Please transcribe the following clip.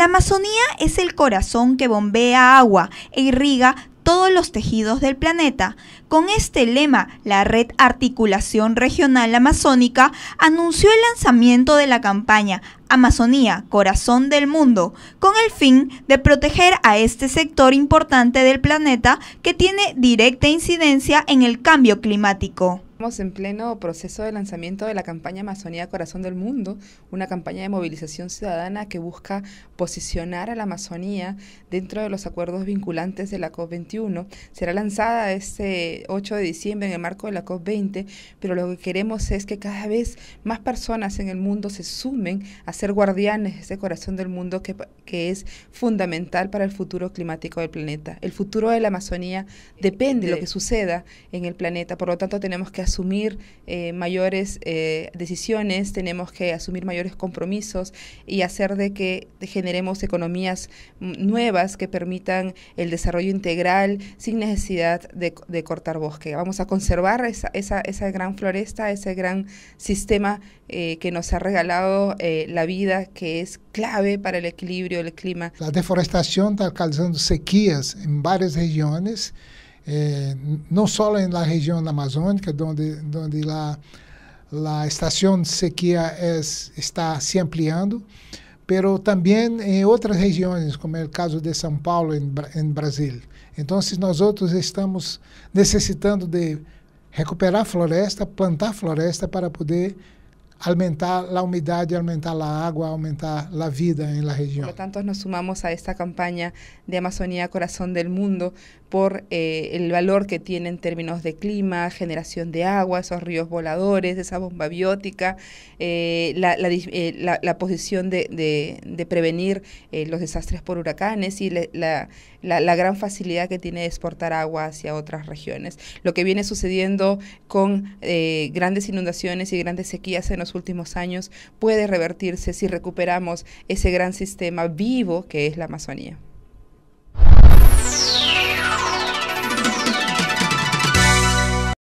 La Amazonía es el corazón que bombea agua e irriga todos los tejidos del planeta. Con este lema, la Red Articulación Regional Amazónica anunció el lanzamiento de la campaña Amazonía, Corazón del Mundo, con el fin de proteger a este sector importante del planeta que tiene directa incidencia en el cambio climático. Estamos en pleno proceso de lanzamiento de la campaña Amazonía Corazón del Mundo, una campaña de movilización ciudadana que busca posicionar a la Amazonía dentro de los acuerdos vinculantes de la COP21. Será lanzada este 8 de diciembre en el marco de la COP20, pero lo que queremos es que cada vez más personas en el mundo se sumen a ser guardianes de ese corazón del mundo que, es fundamental para el futuro climático del planeta. El futuro de la Amazonía depende de lo que suceda en el planeta, por lo tanto tenemos que asumir eh, mayores eh, decisiones, tenemos que asumir mayores compromisos y hacer de que generemos economías mm, nuevas que permitan el desarrollo integral sin necesidad de, cortar bosque. Vamos a conservar esa, esa, gran floresta, ese gran sistema eh, que nos ha regalado la vida, que es clave para el equilibrio del clima. La deforestación está causando sequías en varias regiones. É, não só na região amazônica, onde amazónica, donde, donde la, la está se ampliando, pero também em outras regiões, como é o caso de São Paulo em en Brasil. Então, nós outros estamos necessitando de recuperar floresta, plantar floresta para poder aumentar la humedad, aumentar la agua, aumentar la vida en la región. Por lo tanto, nos sumamos a esta campaña de Amazonía Corazón del Mundo por eh, el valor que tiene en términos de clima, generación de agua, esos ríos voladores, esa bomba biótica, eh, eh, la, posición de, de prevenir los desastres por huracanes y la, gran facilidad que tiene de exportar agua hacia otras regiones. Lo que viene sucediendo con grandes inundaciones y grandes sequías en los últimos años puede revertirse si recuperamos ese gran sistema vivo que es la Amazonía.